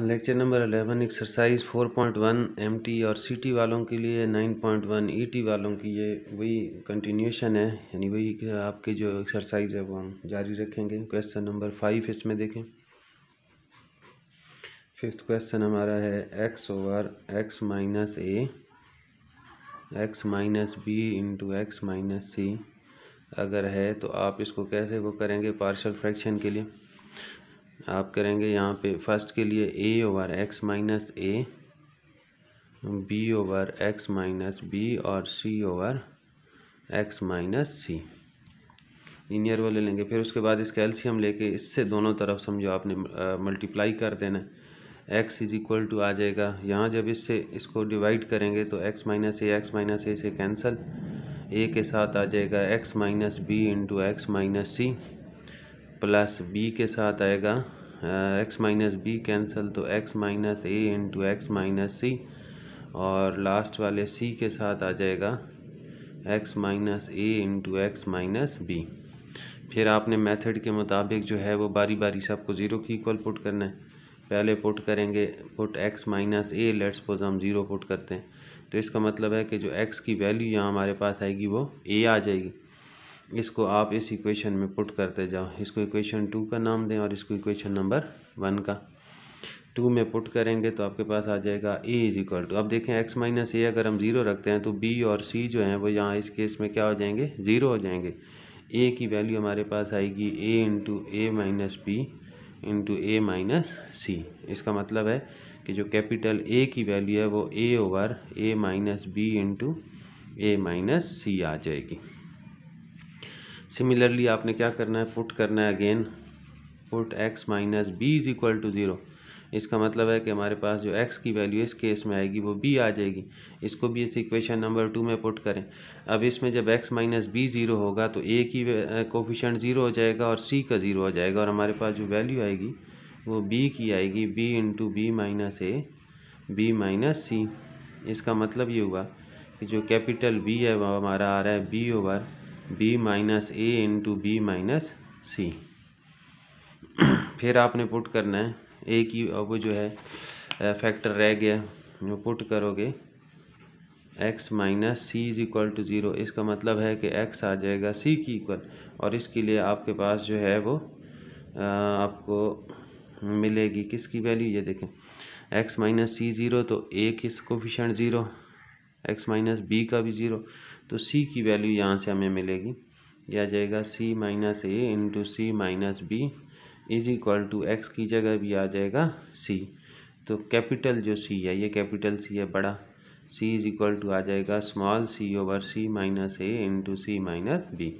lecture number eleven exercise four point one M T और C T वालों के लिए nine point one E T वालों की ये वही कंटिन्यूशन है यानी वही आपके जो एक्सरसाइज है वो हम जारी रखेंगे क्वेश्चन नंबर फाइव इसमें देखें फिफ्थ क्वेश्चन हमारा है x over x minus a x minus b into x minus c अगर है तो आप इसको कैसे वो करेंगे पार्शल फ्रैक्शन के लिए आप करेंगे यहाँ पे फर्स्ट के लिए a over x minus a b over x minus b और c over x minus c linear वो ले लेंगे फिर उसके बाद इसका एल्सीयम लेके इससे दोनों तरफ समझो आपने मल्टीप्लाई कर देना एक्स इज इक्वल टू आ जाएगा यहाँ जब इससे इसको डिवाइड करेंगे तो x minus a x minus ए से कैंसिल ए के साथ आ जाएगा x minus b into x minus C plus B के साथ आएगा एक्स माइनस बी कैंसिल तो x minus a into x minus सी और लास्ट वाले सी के साथ आ जाएगा x minus a into x minus B फिर आपने मेथड के मुताबिक जो है वो बारी बारी सबको ज़ीरो की इक्वल पुट करना है पहले पुट करेंगे put x minus a let's pose हम ज़ीरो पुट करते हैं तो इसका मतलब है कि जो एक्स की वैल्यू यहाँ हमारे पास आएगी वो ए आ जाएगी इसको आप इस इक्वेशन में पुट करते जाओ इसको इक्वेशन टू का नाम दें और इसको इक्वेशन नंबर वन का टू में पुट करेंगे तो आपके पास आ जाएगा ए इज इक्वल टू अब देखें एक्स माइनस ए अगर हम ज़ीरो रखते हैं तो बी और सी जो हैं वो यहाँ इस केस में क्या हो जाएंगे ज़ीरो हो जाएंगे ए की वैल्यू हमारे पास आएगी a into a minus b into a minus c इसका मतलब है कि जो कैपिटल ए की वैल्यू है वो a over a minus b into a minus c आ जाएगी सिमिलरली आपने क्या करना है पुट करना है again put x minus b is equal to zero इसका मतलब है कि हमारे पास जो एक्स की वैल्यू इस केस में आएगी वो बी आ जाएगी इसको भी इस इक्वेशन नंबर टू में पुट करें अब इसमें जब एक्स माइनस बी ज़ीरो होगा तो ए की कोफिशेंट ज़ीरो हो जाएगा और सी का ज़ीरो हो जाएगा और हमारे पास जो वैल्यू आएगी वो बी की आएगी b into b minus a b minus c इसका मतलब ये हुआ कि जो कैपिटल बी है वो हमारा आ रहा है b over b minus a into b minus c फिर आपने पुट करना है ए की वो जो है फैक्टर रह गया जो पुट करोगे x minus c is equal to zero इसका मतलब है कि एक्स आ जाएगा सी की इक्वल और इसके लिए आपके पास जो है वो आ, आपको मिलेगी किसकी वैल्यू ये देखें एक्स माइनस सी ज़ीरो तो ए किस coefficient zero x minus b का भी ज़ीरो तो सी की वैल्यू यहाँ से हमें मिलेगी यह आ जाएगा c minus a into c minus b is equal to x की जगह भी आ जाएगा सी तो कैपिटल जो सी है ये कैपिटल सी है बड़ा सी इज इक्वल टू आ जाएगा small c over c minus a into c minus b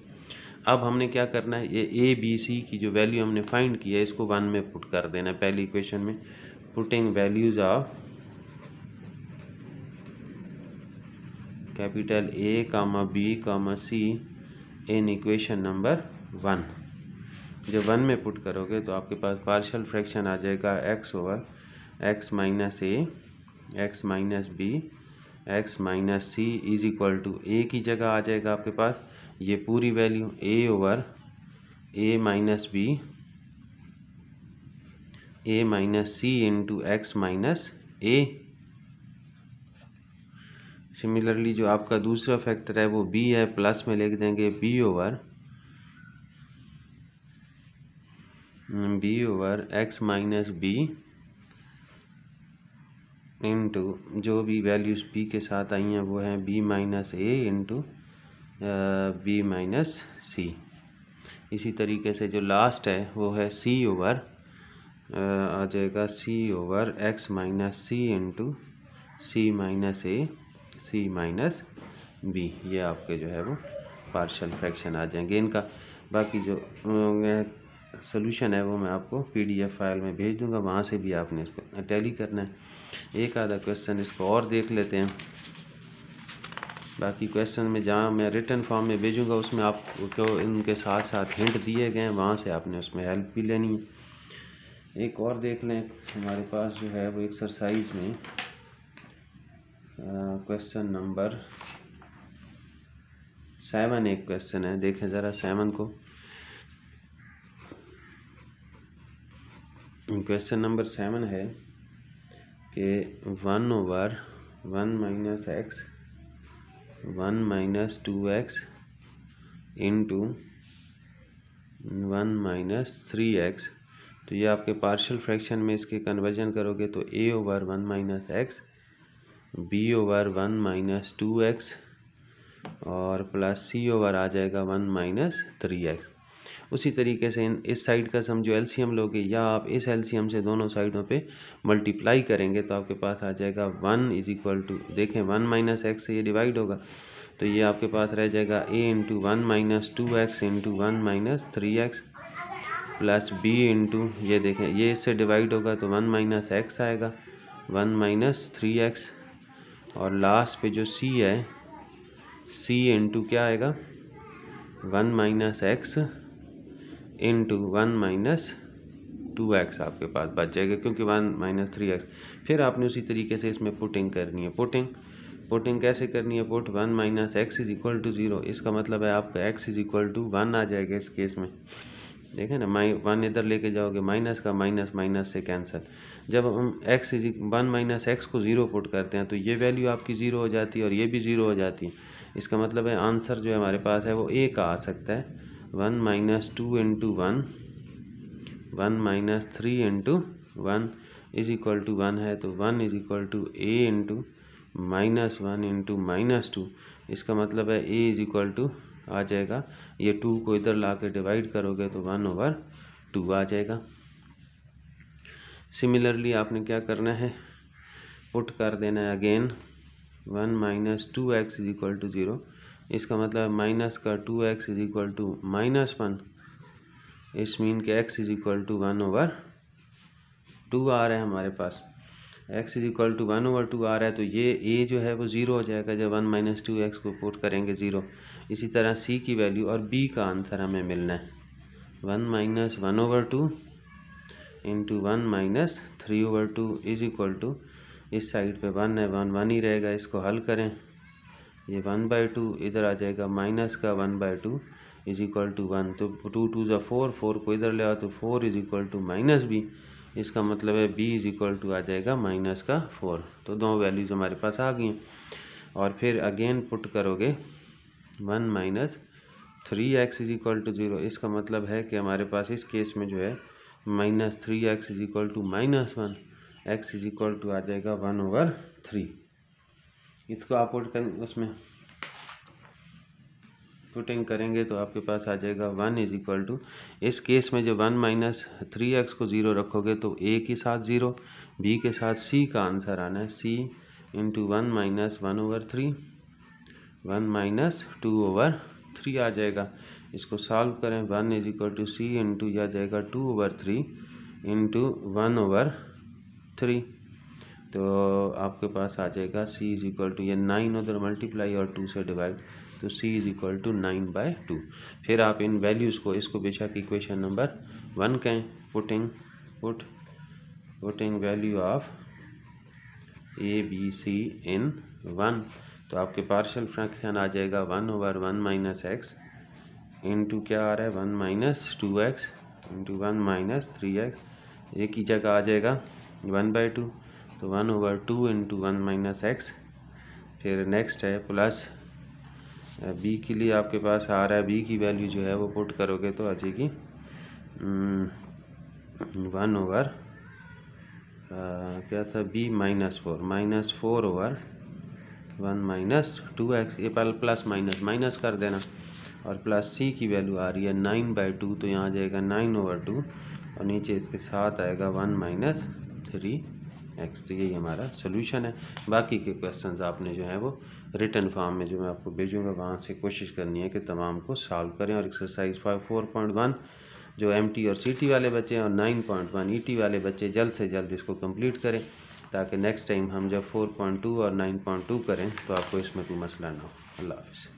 अब हमने क्या करना है ये ए बी सी की जो वैल्यू हमने फाइंड की है इसको वन में पुट कर देना पहली इक्वेशन में putting values of capital A comma B comma C in equation number one जब वन में पुट करोगे तो आपके पास पार्शियल फ्रैक्शन आ जाएगा x over x minus a x minus b x minus c is equal to a की जगह आ जाएगा आपके पास ये पूरी value a over a minus b a minus c into x minus a similarly जो आपका दूसरा फैक्टर है वो बी है प्लस में लिख देंगे b over b over x minus b into जो भी वैल्यूज़ बी के साथ आई हैं वो हैं b minus a into b minus c इसी तरीके से जो लास्ट है वो है सी ओवर आ जाएगा c over x minus c into c minus a c minus b ये आपके जो है वो पार्शल फ्रैक्शन आ जाएंगे इनका बाकी जो सोल्यूशन है वो मैं आपको पीडीएफ फाइल में भेज दूंगा वहाँ से भी आपने इसको टैली करना है एक आधा क्वेश्चन इसको और देख लेते हैं बाकी क्वेश्चन में जहाँ मैं रिटर्न फॉर्म में भेजूंगा उसमें जो इनके साथ साथ हिंट दिए गए हैं वहाँ से आपने उसमें हेल्प भी लेनी है एक और देख लें हमारे पास जो है वो एक्सरसाइज में क्वेश्चन नंबर सेवन एक क्वेश्चन है देखें ज़रा सेवन को क्वेश्चन नंबर सेवन है कि one over one minus x one minus two x into one minus three x तो ये आपके पार्शियल फ्रैक्शन में इसके कन्वर्जन करोगे तो a over one minus x b over one minus two x और प्लस सी ओवर आ जाएगा वन माइनस थ्री एक्स उसी तरीके से इन इस साइड का समझो एलसीएम लोगे या आप इस एलसीएम से दोनों साइडों पे मल्टीप्लाई करेंगे तो आपके पास आ जाएगा वन इज इक्वल टू देखें वन माइनस एक्स से ये डिवाइड होगा तो ये आपके पास रह जाएगा a into one minus two x into one minus three x plus b into ये देखें ये इससे डिवाइड होगा तो वन माइनस एक्स आएगा वन माइनस थ्री एक्स और लास्ट पे जो सी है सी इंटू क्या आएगा one minus x into one minus two x आपके पास बच जाएगा क्योंकि वन माइनस थ्री एक्स फिर आपने उसी तरीके से इसमें पुटिंग करनी है पुटिंग पुटिंग कैसे करनी है put one minus x is equal to zero इसका मतलब है आपका x is equal to one आ जाएगा इस केस में देखें ना माइ वन इधर लेके जाओगे माइनस का माइनस माइनस से कैंसिल जब हम x is one minus x को ज़ीरो पुट करते हैं तो ये वैल्यू आपकी ज़ीरो हो जाती है और ये भी ज़ीरो हो जाती है इसका मतलब है आंसर जो हमारे पास है वो ए का आ सकता है one minus two into one one minus three into one is equal to one है तो one is equal to a into minus one into minus two इसका मतलब है ए इज इक्वल टू आ जाएगा ये टू को इधर ला के डिवाइड करोगे तो वन ओवर टू आ जाएगा सिमिलरली आपने क्या करना है पुट कर देना है again one minus two x is equal to zero इसका मतलब माइनस का two x is equal to minus one इस मीन के x is equal to one over two आ रहा है हमारे पास x is equal to one over two आ रहा है तो ये ए जो है वो ज़ीरो हो जाएगा जब वन माइनस टू एक्स को पुट करेंगे ज़ीरो इसी तरह सी की वैल्यू और बी का आंसर हमें मिलना है one minus one over two into one minus three over two is equal to इस साइड पे वन है वन वन ही रहेगा इसको हल करें ये वन बाई टू इधर आ जाएगा माइनस का one by two is equal to one तो टू टू ज़ा फोर फोर को इधर ले आओ तो four is equal to minus b इसका मतलब है बी इज इक्वल टू आ जाएगा माइनस का फोर तो दो वैल्यूज़ हमारे पास आ गई और फिर अगेन पुट करोगे one minus three x is equal to zero इसका मतलब है कि हमारे पास इस केस में जो है minus three x is equal to minus one x is equal to आ जाएगा वन ओवर थ्री इसको आप उसमें पुटिंग करेंगे तो आपके पास आ जाएगा वन इज इक्वल टू इस केस में जब वन माइनस थ्री एक्स को ज़ीरो रखोगे तो ए के साथ ज़ीरो बी के साथ सी का आंसर आना है सी into one minus one over three one minus two over three आ जाएगा इसको सॉल्व करें one is equal to C into यह जाएगा two over three into one over three तो आपके पास आ जाएगा सी इज इक्वल टू ये नाइन उधर मल्टीप्लाई और टू से डिवाइड तो c is equal to nine by two फिर आप इन वैल्यूज़ को इसको बेशक इक्वेशन नंबर वन कहें putting put putting value of A B C in one तो आपके पार्शल फ्रैक्शन आ जाएगा one over one minus x into क्या आ रहा है one minus two x into one minus three x एक ही जगह आ जाएगा वन बाई टू तो one over two into one minus x फिर नेक्स्ट है प्लस बी के लिए आपके पास आ रहा है बी की वैल्यू जो है वो पुट करोगे तो आ जाएगी वन हम्म, ओवर क्या था B minus four minus four over one minus two x ये पहले प्लस माइनस माइनस कर देना और प्लस सी की वैल्यू आ रही है नाइन बाई टू तो यहाँ आ जाएगा नाइन ओवर टू और नीचे इसके साथ आएगा वन माइनस थ्री एक्स तो यही हमारा सोल्यूशन है बाकी के क्वेश्चंस आपने जो है वो रिटर्न फॉर्म में जो मैं आपको भेजूंगा वहाँ से कोशिश करनी है कि तमाम को सॉल्व करें और exercise five four point one जो एम टी और सी टी वाले बच्चे और nine point one E T वाले बच्चे जल्द से जल्द इसको कम्प्लीट करें ताकि नेक्स्ट टाइम हम जब फोर पॉइंट टू और नाइन पॉइंट टू करें तो आपको इसमें कोई मसला ना हो अल्लाह हाफिज़